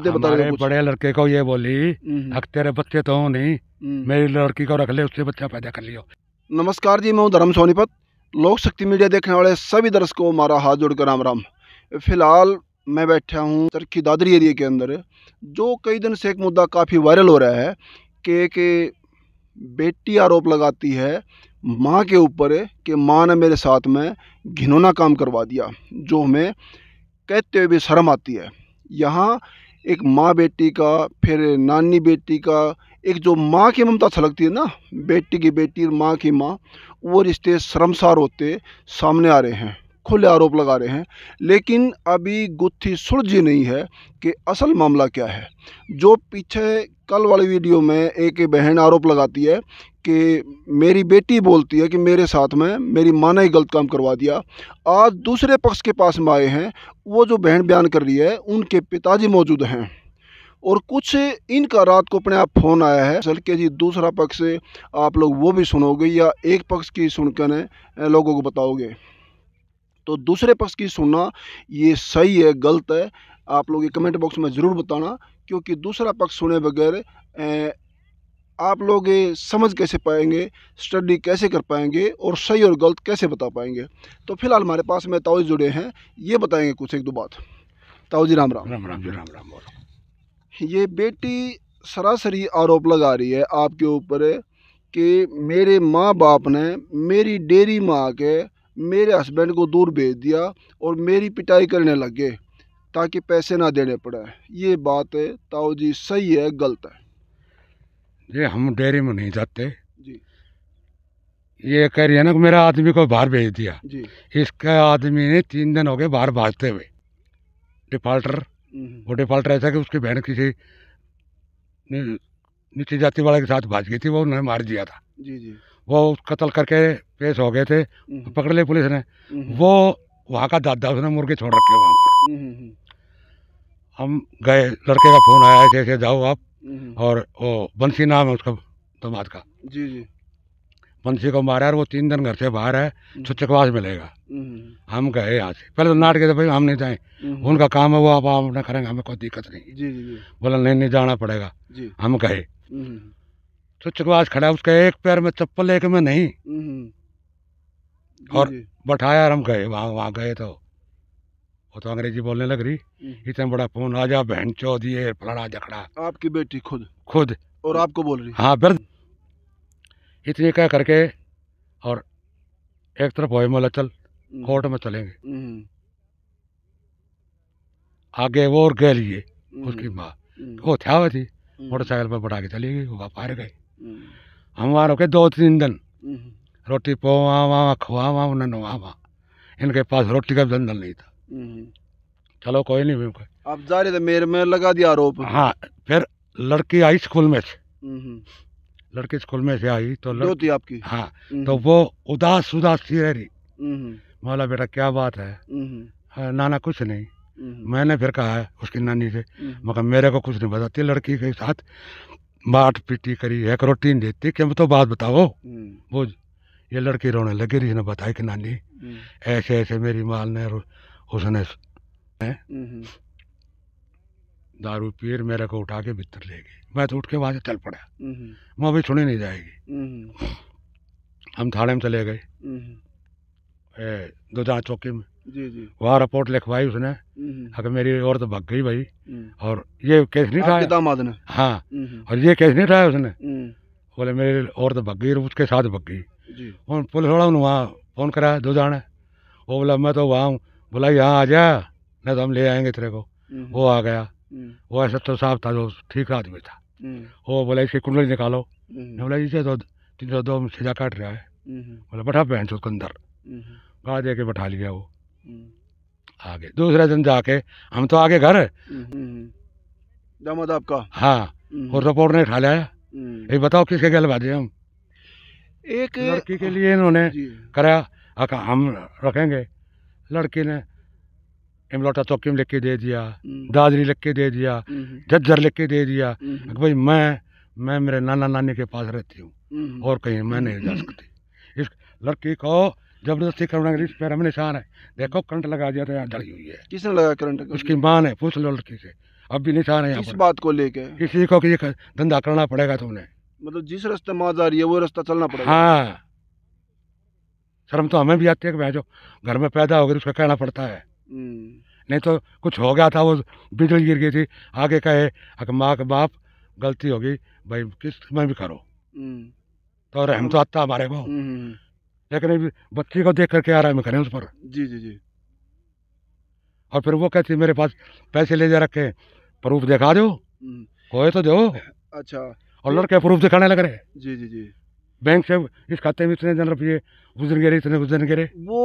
हमारे बड़े लड़के को ये बोली हक हम्म। तेरे बच्चे तो नहीं हम्म। मेरी लड़की को रख ले उससे बच्चा पैदा कर लियो नमस्कार जी मैं हूँ धर्म सोनीपत लोक शक्ति मीडिया देखने वाले सभी दर्शकों मारा हमारा हाथ जोड़कर राम राम फिलहाल मैं बैठा हूँ चरखी दादरी एरिया के अंदर जो कई दिन से एक मुद्दा काफ़ी वायरल हो रहा है कि एक बेटी आरोप लगाती है माँ के ऊपर कि माँ ने मेरे साथ में घिनौना काम करवा दिया जो हमें कहते हुए भी शर्म आती है यहाँ एक माँ बेटी का फिर नानी बेटी का एक जो माँ की ममता छलकती है ना बेटी की बेटी और माँ की माँ वो रिश्ते शर्मसार होते सामने आ रहे हैं खुले आरोप लगा रहे हैं लेकिन अभी गुत्थी सुलझी नहीं है कि असल मामला क्या है जो पीछे कल वाली वीडियो में एक बहन आरोप लगाती है कि मेरी बेटी बोलती है कि मेरे साथ में मेरी माँ ने ही गलत काम करवा दिया आज दूसरे पक्ष के पास में आए हैं वो जो बहन बयान कर रही है उनके पिताजी मौजूद हैं और कुछ इनका रात को अपने आप फ़ोन आया है सर के जी दूसरा पक्ष आप लोग वो भी सुनोगे या एक पक्ष की सुनकर लोगों को बताओगे तो दूसरे पक्ष की सुनना ये सही है गलत है आप लोग ये कमेंट बॉक्स में ज़रूर बताना क्योंकि दूसरा पक्ष सुने बगैर आप लोग समझ कैसे पाएंगे स्टडी कैसे कर पाएंगे और सही और गलत कैसे बता पाएंगे तो फिलहाल हमारे पास में ताऊ जुड़े हैं ये बताएंगे कुछ एक दो बात ताऊ जी राम राम राम राम जी राम राम ये बेटी सरासरी आरोप लगा रही है आपके ऊपर कि मेरे माँ बाप ने मेरी डेरी माँ आके मेरे हस्बैंड को दूर भेज दिया और मेरी पिटाई करने लगे ताकि पैसे ना देने पड़े ये बात ताऊ जी सही है गलत है ये हम डेयरी में नहीं जाते जी ये कह रही है ना कि मेरा आदमी को बाहर भेज दिया जी इसका आदमी ने तीन दिन हो गए बाहर भागते हुए डिफाल्टर हम्म। वो डिफाल्टर ऐसा कि उसकी बहन किसी नीचे जाति वाले के साथ भाज गई थी वो उन्होंने मार दिया था जी जी वो कत्ल करके पेश हो गए थे हम्म। पकड़ लिए पुलिस ने हम्म। वो वहाँ का दादा उसने मुर्गे छोड़ रखे वहाँ पर हम गए लड़के का फ़ोन आया ऐसे ऐसे जाओ आप हम्म। और वो बंसी नाम है उसका दमाद का जी जी बंसी को मारा और वो तीन दिन घर से बाहर है हम्म। छुचकवास मिलेगा हम्म। हम गए यहाँ से पहले तो नाट गए थे भाई हम नहीं जाए उनका काम है वो आप अपना करेंगे हमें कोई दिक्कत नहीं जी जी बोला नहीं नहीं जाना पड़ेगा हम गए छुचकवास खड़ा उसका एक पैर में चप्पल एक में नहीं और बैठाया और हम गए वहाँ वहाँ गए तो वो तो अंग्रेजी बोलने लग रही हम्म। इतना बड़ा फोन आ जा बहन चौधरी ये फलाना जखड़ा आपकी बेटी खुद खुद और आपको बोल रही हाँ बर्द इतने कह करके और एक तरफ होए मोला चल हम्म। कोर्ट में चलेंगे हम्म। आगे वो और गए लिए उसकी माँ वो थे हुई थी मोटरसाइकिल पर बढ़ा के चली गई वो पार गए हम वहाँ रुके दो तीन दिन रोटी पोवा वहाँ खुआ वावा वहाँ इनके पास रोटी का भी जंदल नहीं था हम्म। चलो कोई नहीं मैं अब जा रहे थे मेरे में लगा दिया आरोप हाँ फिर लड़की आई स्कूल में से हम्म। लड़की स्कूल में से आई तो लड़... थी आपकी हाँ हम्म। तो वो उदास उदास थी रह रही बोला बेटा क्या बात है हाँ, नाना कुछ नहीं मैंने फिर कहा है उसकी नानी से मगर मेरे को कुछ नहीं बताती लड़की के साथ बाट पीटी करी एक रोटी नहीं देती कि तो बात बताओ वो ये लड़की रोने लगी रही बताई कि नानी ऐसे ऐसे मेरी माल ने उसने दारू पीर मेरे को उठा के भीतर ले गई मैं तो उठ के वहां से चल पड़ा वो अभी सुनी नहीं जाएगी हम थाने में चले गए जहाँ चौकी में वहाँ रिपोर्ट लिखवाई उसने अगर मेरी और तो भग गई भाई हम्म। और ये केस नहीं था हाँ और ये केस नहीं था उसने हम्म। बोले मेरी और तो भग गई उसके साथ भग गई पुलिस वाला वहाँ फोन कराया दो जाने वो बोला मैं तो वहाँ हूँ बोला यहाँ आ जा नहीं तो हम ले आएंगे तेरे को हम्म, वो आ गया हम्म। वो ऐसा तो साफ था जो ठीक आदमी था हम्म। वो बोला इसकी कुंडली निकालो बोला इसे तो तीन सौ दो सीधा काट रहा है बोला बैठा पहन उसको अंदर गा दे के बैठा लिया वो आगे दूसरे दिन जाके हम तो आगे घर दामोद आपका हाँ और रिपोर्ट तो ने उठा लिया ये बताओ किसके गल बाजे हम एक लड़की के लिए इन्होंने कराया हम रखेंगे लड़के ने इमलौटा चौकी में लिख के दे दिया हम्म। दादरी लिख के दे दिया झज्जर हम्म। लिख के दे दिया हम्म। भाई मैं मैं मेरे नाना नानी के पास रहती हूँ और कहीं मैं नहीं जा सकती इस लड़की को जबरदस्ती करना इस पैर में निशान है देखो करंट लगा दिया था तो यहाँ डली हुई है किसने लगा करंट उसकी माँ ने पूछ लो लड़की से अब भी निशान है इस बात को लेके किसी को धंधा करना पड़ेगा तुमने तो मतलब जिस रास्ते माँ जा रही है वो रास्ता चलना पड़ेगा हाँ शर्म तो हमें भी आती है कि भाई जो घर में पैदा हो गई तो उसका कहना पड़ता है हम्म। नहीं तो कुछ हो गया था वो बिजली गिर गई थी आगे कहे अगर माँ के बाप गलती होगी भाई किस में भी करो हम्म। तो रहम तो आता हमारे को हम्म। लेकिन बच्ची को देख करके आ रहा है करें उस पर जी जी जी और फिर वो कहती मेरे पास पैसे ले जा रखे प्रूफ दिखा दो होए तो दो अच्छा और लड़के प्रूफ दिखाने लग रहे जी जी जी बैंक से इस खाते में इतने दिन रुपये गुजर गए इतने गुजर गए वो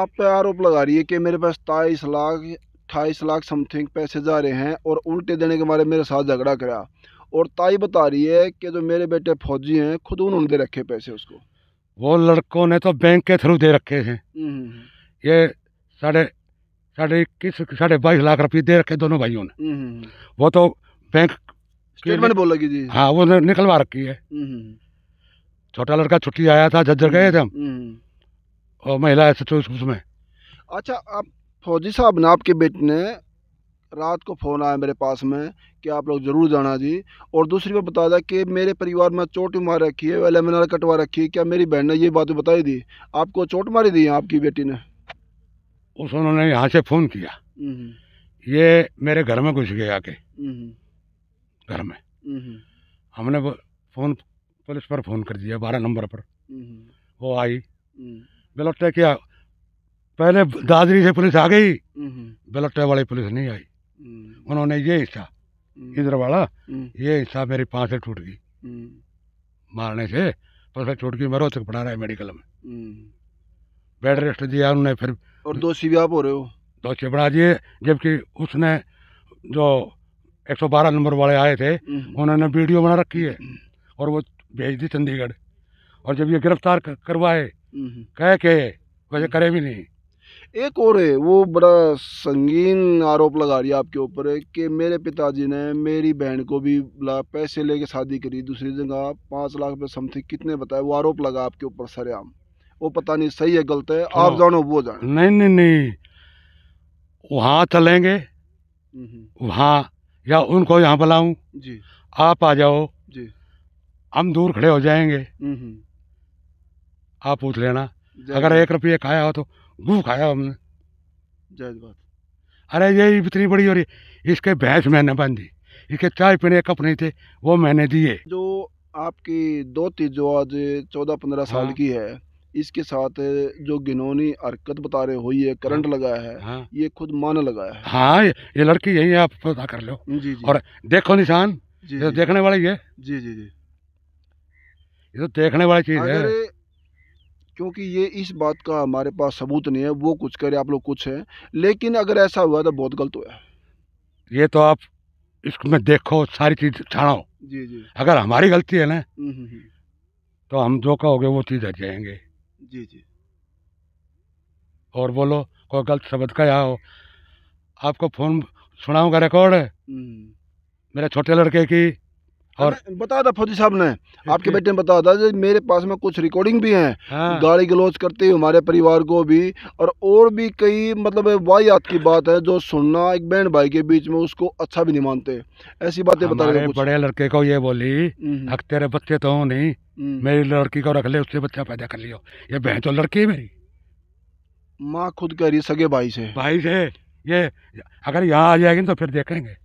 आप पे आरोप लगा रही है कि मेरे पास ताईस लाख अट्ठाईस लाख समथिंग पैसे जा रहे हैं और उल्टे देने के बारे मेरे साथ झगड़ा करा और ताई बता रही है कि जो मेरे बेटे फौजी हैं खुद उन्होंने दे रखे पैसे उसको वो लड़कों ने तो बैंक के थ्रू दे रखे हैं हम्म, हम्म, हम्म। ये साढ़े साढ़े इक्कीस साढ़े बाईस लाख रुपये दे रखे दोनों भाइयों ने वो तो बैंक स्टेटमेंट बोल लगी जी हाँ वो निकलवा रखी है छोटा लड़का छुट्टी आया था झज्जर गए थे हम हम्म, हम्म। और महिला ऐसे थे तो उसमें अच्छा आप फौजी साहब ने आपके बेटे ने रात को फ़ोन आया मेरे पास में कि आप लोग ज़रूर जाना जी और दूसरी बात बता दें कि मेरे परिवार में चोट मार रखी है एलेमिनार कटवा रखी है क्या मेरी बहन ने ये बात बताई दी आपको चोट मारी दी आपकी बेटी ने उस उन्होंने यहाँ से फ़ोन किया हम्म, ये मेरे घर में घुस गया आके घर में हमने फ़ोन पुलिस पर फ़ोन कर दिया बारह नंबर पर हम्म, हम्म। वो आई हम्म। बेलोटे किया पहले दादरी से पुलिस आ गई बेलोटे वाली पुलिस नहीं आई उन्होंने ये हिस्सा इधर वाला ये हिस्सा मेरी पाँच से टूट गई मारने से पलसा टूट गई मरो तक पड़ा रहा है मेडिकल में बेड रेस्ट दिया उन्होंने फिर और दोषी भी आप हो रहे हो दोषी बढ़ा दिए जबकि उसने जो 112 नंबर वाले आए थे उन्होंने वीडियो बना रखी है और वो भेज दी चंडीगढ़ और जब ये गिरफ्तार करवाए कह के वैसे करे भी नहीं एक और है वो बड़ा संगीन आरोप लगा रही है आपके ऊपर है कि मेरे पिताजी ने मेरी बहन को भी पैसे लेके शादी करी दूसरी जगह पाँच लाख रुपये समथिंग कितने बताए वो आरोप लगा आपके ऊपर सरेआम वो पता नहीं सही है गलत है आप जानो वो जानो नहीं नहीं नहीं वहाँ चलेंगे हम्म, हम्म। वहाँ या उनको यहाँ बुलाऊँ जी आप आ जाओ हम दूर खड़े हो जाएंगे हम्म, हम्म। आप पूछ लेना अगर एक रुपये खाया हो तो गू खाया हमने जायज अरे ये इतनी बड़ी हो रही इसके भैंस मैंने बांधी इसके चाय पीने कप नहीं थे वो मैंने दिए जो आपकी दोती जो आज चौदह पंद्रह साल हाँ। की है इसके साथ जो घिनौनी हरकत बता रहे हुई है करंट हाँ। लगाया है हाँ। ये खुद मान लगाया है हाँ ये लड़की यही आप पता कर लो जी जी और देखो निशान जी, जी, देखने वाले ये जी जी जी ये तो देखने वाली चीज़ है क्योंकि ये इस बात का हमारे पास सबूत नहीं है वो कुछ करे आप लोग कुछ है लेकिन अगर ऐसा हुआ तो बहुत गलत हुआ ये तो आप इसमें देखो सारी चीज़ छाड़ाओ जी जी अगर हमारी गलती है ना हम्म, हम्म, हम्म। तो हम जो कहोगे वो चीज़ हट जाएंगे जी जी और बोलो कोई गलत शब्द का यहाँ हो आपको फ़ोन सुनाऊंगा रिकॉर्ड मेरे छोटे लड़के की और बताया था फौजी साहब ने आपके बेटे ने बताया था मेरे पास में कुछ रिकॉर्डिंग भी हैं हाँ। गाड़ी गलोच करते हुए हमारे परिवार को भी और और भी कई मतलब वाहियात की बात है जो सुनना एक बहन भाई के बीच में उसको अच्छा भी नहीं मानते ऐसी बातें बता रहे बड़े लड़के को ये बोली हम्म। तेरे बच्चे तो नहीं हम्म। मेरी लड़की को रख ले उससे बच्चा पैदा कर लियो ये बहन तो लड़की है मेरी माँ खुद कह रही सगे भाई से भाई से ये अगर यहाँ आ जाएगी तो फिर देखेंगे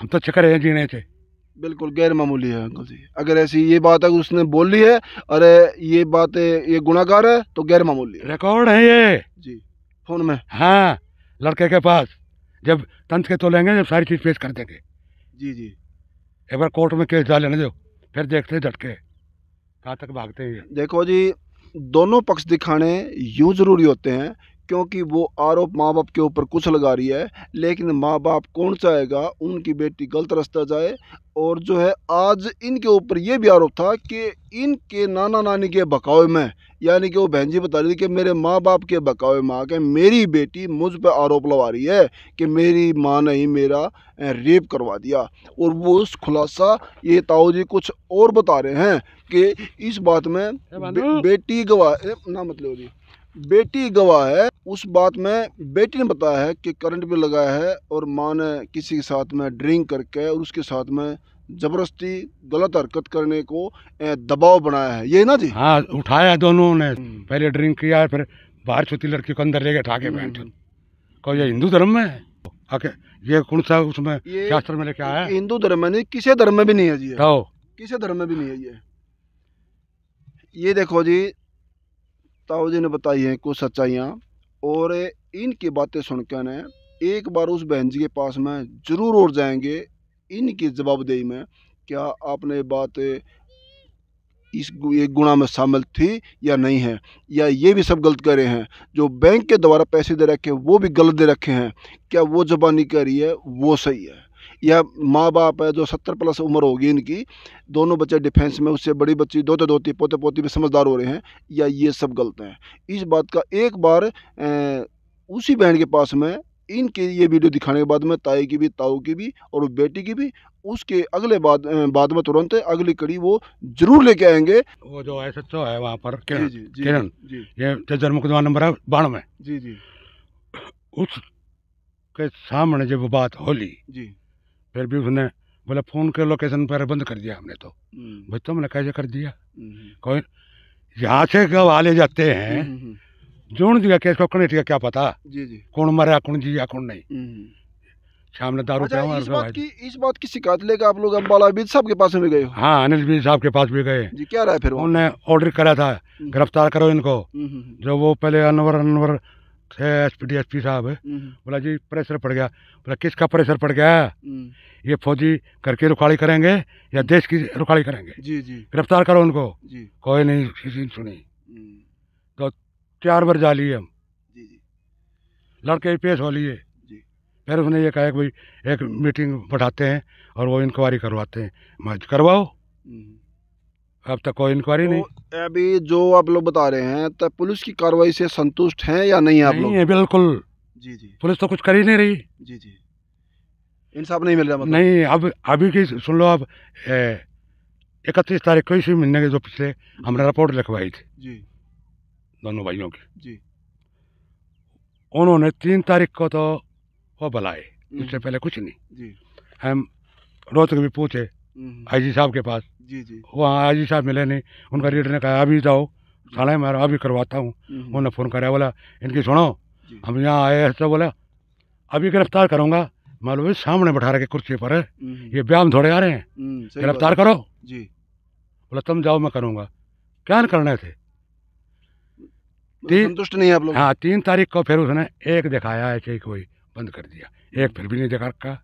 हम तो चक्कर हैं जीने से बिल्कुल गैर मामूली है अंकल जी अगर ऐसी ये बात अगर उसने बोल ली है अरे ये बात ये गुनाकार है तो गैर मामूली रिकॉर्ड है ये जी फोन में हाँ लड़के के पास जब तंत्र के तो लेंगे जब सारी चीज़ पेश कर देंगे जी जी एक बार कोर्ट में केस डाल लेने दो फिर देखते झटके कहाँ तक भागते हैं देखो जी दोनों पक्ष दिखाने यूँ ज़रूरी होते हैं क्योंकि वो आरोप माँ बाप के ऊपर कुछ लगा रही है लेकिन माँ बाप कौन चाहेगा उनकी बेटी गलत रास्ता जाए और जो है आज इनके ऊपर ये भी आरोप था कि इनके नाना नानी के बकावे में यानी कि वो बहन जी बता रही थी कि मेरे माँ बाप के बकावे में आके मेरी बेटी मुझ पर आरोप लगा रही है कि मेरी माँ ने ही मेरा रेप करवा दिया और वो उस खुलासा ये ताऊ जी कुछ और बता रहे हैं कि इस बात में बे, बेटी गवा ना मतलब जी बेटी गवाह है उस बात में बेटी ने बताया है कि करंट भी लगाया है और माँ ने किसी के साथ में ड्रिंक करके और उसके साथ में जबरदस्ती गलत हरकत करने को दबाव बनाया है ये ना जी हाँ उठाया दोनों ने हम्म। पहले ड्रिंक किया फिर बाहर छोटी लड़की को अंदर ले गए ठाके हम्म। बैठ को ये हिंदू धर्म में है ये कौन सा उसमें शास्त्र में लेके आया हिंदू धर्म में नहीं किसी धर्म में भी नहीं है जी किसी धर्म में भी नहीं है ये ये देखो जी ताऊ जी ने बताई हैं कुछ सच्चाइयाँ और इनकी बातें सुनकर ने एक बार उस बहन जी के पास में ज़रूर और जाएंगे इनकी जवाबदेही में क्या आपने बात इस एक गुणा में शामिल थी या नहीं है या ये भी सब गलत करे हैं जो बैंक के द्वारा पैसे दे रखे वो भी गलत दे रखे हैं क्या वो जबानी कह रही है वो सही है या माँ बाप है जो सत्तर प्लस उम्र होगी इनकी दोनों बच्चे डिफेंस में उससे बड़ी बच्ची दोते दोती पोते पोती भी समझदार हो रहे हैं या ये सब गलत हैं इस बात का एक बार ए, उसी बहन के पास में इनके ये वीडियो दिखाने के बाद में ताई की भी ताऊ की भी और बेटी की भी उसके अगले बाद बाद में तुरंत अगली कड़ी वो जरूर लेके आएंगे वो जो एस एच ओ है वहाँ पर किरण जी, जी, जी, ये जजर मुकदमा नंबर है बानवे जी जी उसके सामने जब बात होली जी फिर भी उसने बोले फ़ोन के लोकेशन पर बंद कर दिया हमने तो हम्म। भाई तुमने तो कैसे कर दिया हम्म। कोई यहाँ से गवाह ले जाते हैं हम्म, जोड़ दिया केस को कनेक्ट क्या पता जी जी कौन मरा कौन जिया कौन नहीं सामने दारू अच्छा, इस बात की इस बात की शिकायत लेकर आप लोग अम्बाला बीज साहब के पास भी गए हाँ अनिल बीज साहब के पास भी गए जी क्या रहा है फिर उन्होंने ऑर्डर करा था गिरफ्तार करो इनको जो वो पहले Anwar Anwar S P D S P साहब हम्म। बोला जी प्रेशर पड़ गया बोला किसका प्रेशर पड़ गया हम्म। ये फौजी करके रुखाड़ी करेंगे या हम्म। देश की रुखाड़ी करेंगे जी जी गिरफ्तार करो उनको जी कोई नहीं किसी सुनी तो चार बार जा लिए हम जी जी लड़के भी पेश हो लिए फिर उसने ये कहा कि भाई एक मीटिंग बैठाते हैं और वो इंक्वायरी करवाते हैं करवाओ अब तक कोई इंक्वायरी नहीं तो अभी जो आप लोग बता रहे हैं तो पुलिस की कार्रवाई से संतुष्ट हैं या नहीं आप लोग बिल्कुल जी जी पुलिस तो कुछ कर ही नहीं रही जी जी इंसाफ नहीं मिल रहा मतलब नहीं अब अभी की सुन लो आप इकतीस तारीख को इसी महीने के जो पिछले हमने रिपोर्ट लिखवाई थी जी दोनों भाइयों की जी उन्होंने तीन तारीख को तो वो बुलाए उससे हम्म। पहले कुछ नहीं जी हम रोज भी पूछे हम्म। आई साहब के पास जी जी वहाँ आई साहब मिले नहीं उनका रीडर ने कहा अभी जाओ थाना मैं अभी करवाता हूँ हम्म। उन्होंने फ़ोन कराया बोला इनकी सुनो हम यहाँ आए हैं तो बोला अभी गिरफ्तार करूँगा लो भाई सामने बैठा रखे कुर्सी पर है हम्म। ये ब्याह थोड़े आ रहे हैं गिरफ्तार करो जी बोला तुम जाओ मैं करूँगा क्या करने थे तीन संतुष्ट नहीं आप लोग हाँ तीन तारीख को फिर उसने एक दिखाया ऐसे ही कोई बंद कर दिया एक फिर भी नहीं दिखा रखा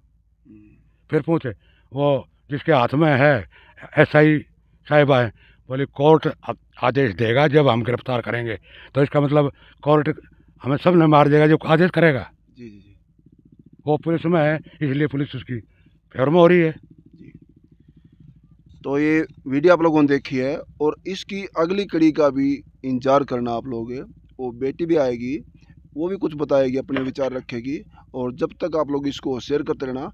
फिर पूछे वो जिसके हाथ में है एस आई साहब आए बोले कोर्ट आदेश देगा जब हम गिरफ्तार करेंगे तो इसका मतलब कोर्ट हमें सब ने मार देगा जो आदेश करेगा जी जी जी वो पुलिस में है इसलिए पुलिस उसकी फेवर में हो रही है तो ये वीडियो आप लोगों ने देखी है और इसकी अगली कड़ी का भी इंतजार करना आप लोग वो बेटी भी आएगी वो भी कुछ बताएगी अपने विचार रखेगी और जब तक आप लोग इसको शेयर करते रहना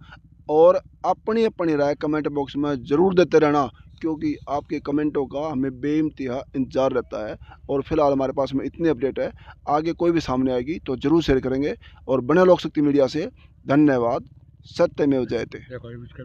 और अपनी अपनी राय कमेंट बॉक्स में ज़रूर देते रहना क्योंकि आपके कमेंटों का हमें बेइंतहा इंतज़ार रहता है और फिलहाल हमारे पास में इतनी अपडेट है आगे कोई भी सामने आएगी तो ज़रूर शेयर करेंगे और बने लोक शक्ति मीडिया से धन्यवाद सत्य में जयते